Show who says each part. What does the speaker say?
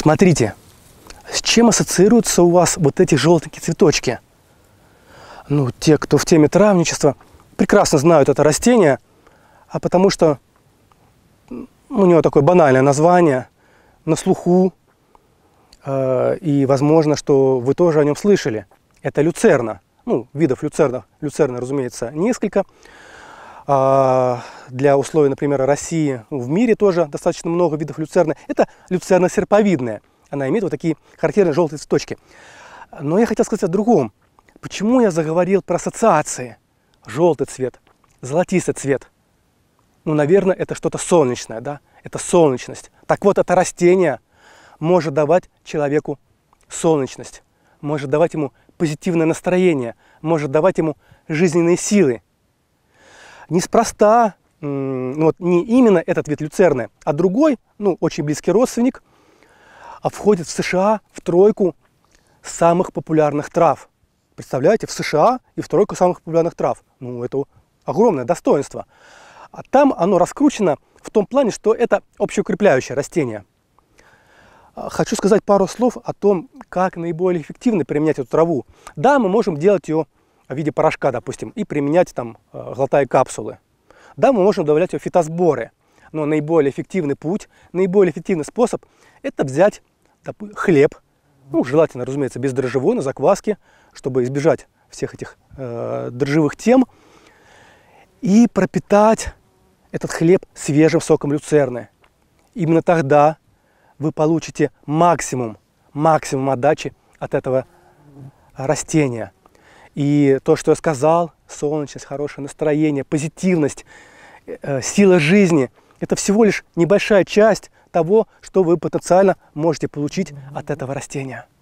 Speaker 1: Смотрите, с чем ассоциируются у вас вот эти желтенькие цветочки? Ну, те, кто в теме травничества, прекрасно знают это растение, а потому что ну, у него такое банальное название, на слуху, э, и возможно, что вы тоже о нем слышали. Это люцерна. Ну, видов люцерна, люцерна, разумеется, несколько. А, для условий, например, России, в мире тоже достаточно много видов люцерны. Это люцерна серповидная. Она имеет вот такие характерные желтые цветочки. Но я хотел сказать о другом. Почему я заговорил про ассоциации? Желтый цвет, золотистый цвет. Ну, наверное, это что-то солнечное, да? Это солнечность. Так вот, это растение может давать человеку солнечность, может давать ему позитивное настроение, может давать ему жизненные силы – Неспроста ну, вот не именно этот вид люцерны, а другой, ну, очень близкий родственник, а входит в США в тройку самых популярных трав. Представляете, в США и в тройку самых популярных трав. Ну, это огромное достоинство. А там оно раскручено в том плане, что это общеукрепляющее растение. А, хочу сказать пару слов о том, как наиболее эффективно применять эту траву. Да, мы можем делать ее в виде порошка, допустим, и применять там, глотая э, капсулы. Да, мы можем добавлять фитосборы, но наиболее эффективный путь, наиболее эффективный способ – это взять доп, хлеб, ну, желательно, разумеется, без дрожжевой, на закваске, чтобы избежать всех этих э, дрожжевых тем, и пропитать этот хлеб свежим соком люцерны. Именно тогда вы получите максимум, максимум отдачи от этого растения – и то, что я сказал, солнечность, хорошее настроение, позитивность, э, э сила жизни, это всего лишь небольшая часть того, что вы потенциально можете получить от этого растения.